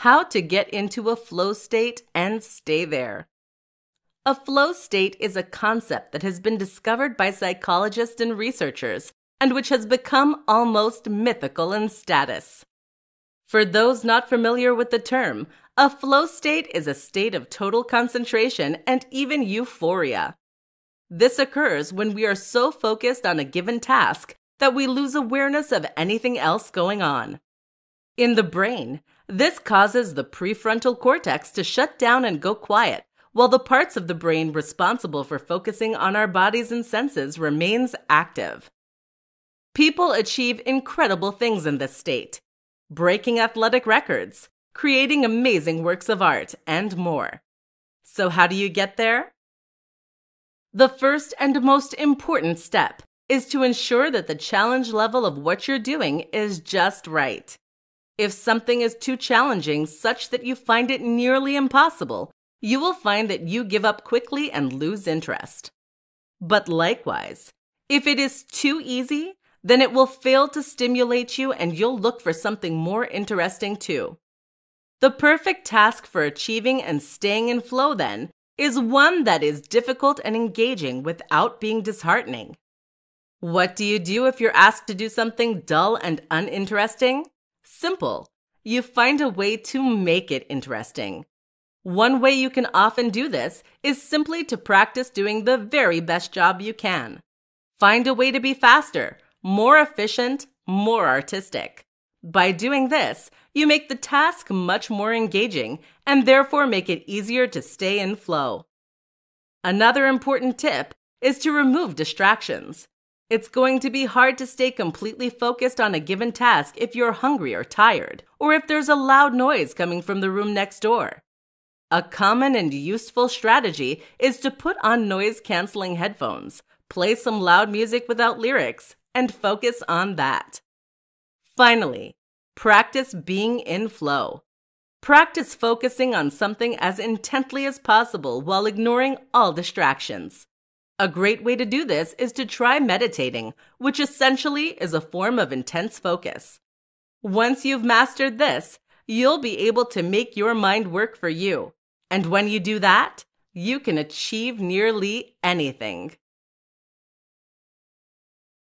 How to get into a flow state and stay there. A flow state is a concept that has been discovered by psychologists and researchers and which has become almost mythical in status. For those not familiar with the term, a flow state is a state of total concentration and even euphoria. This occurs when we are so focused on a given task that we lose awareness of anything else going on in the brain. This causes the prefrontal cortex to shut down and go quiet, while the parts of the brain responsible for focusing on our bodies and senses remains active. People achieve incredible things in this state, breaking athletic records, creating amazing works of art, and more. So how do you get there? The first and most important step is to ensure that the challenge level of what you're doing is just right. If something is too challenging, such that you find it nearly impossible, you will find that you give up quickly and lose interest. But likewise, if it is too easy, then it will fail to stimulate you and you'll look for something more interesting too. The perfect task for achieving and staying in flow, then, is one that is difficult and engaging without being disheartening. What do you do if you're asked to do something dull and uninteresting? Simple. You find a way to make it interesting. One way you can often do this is simply to practice doing the very best job you can. Find a way to be faster, more efficient, more artistic. By doing this, you make the task much more engaging and therefore make it easier to stay in flow. Another important tip is to remove distractions. It's going to be hard to stay completely focused on a given task if you're hungry or tired, or if there's a loud noise coming from the room next door. A common and useful strategy is to put on noise canceling headphones, play some loud music without lyrics, and focus on that. Finally, practice being in flow. Practice focusing on something as intently as possible while ignoring all distractions. A great way to do this is to try meditating, which essentially is a form of intense focus. Once you've mastered this, you'll be able to make your mind work for you. And when you do that, you can achieve nearly anything.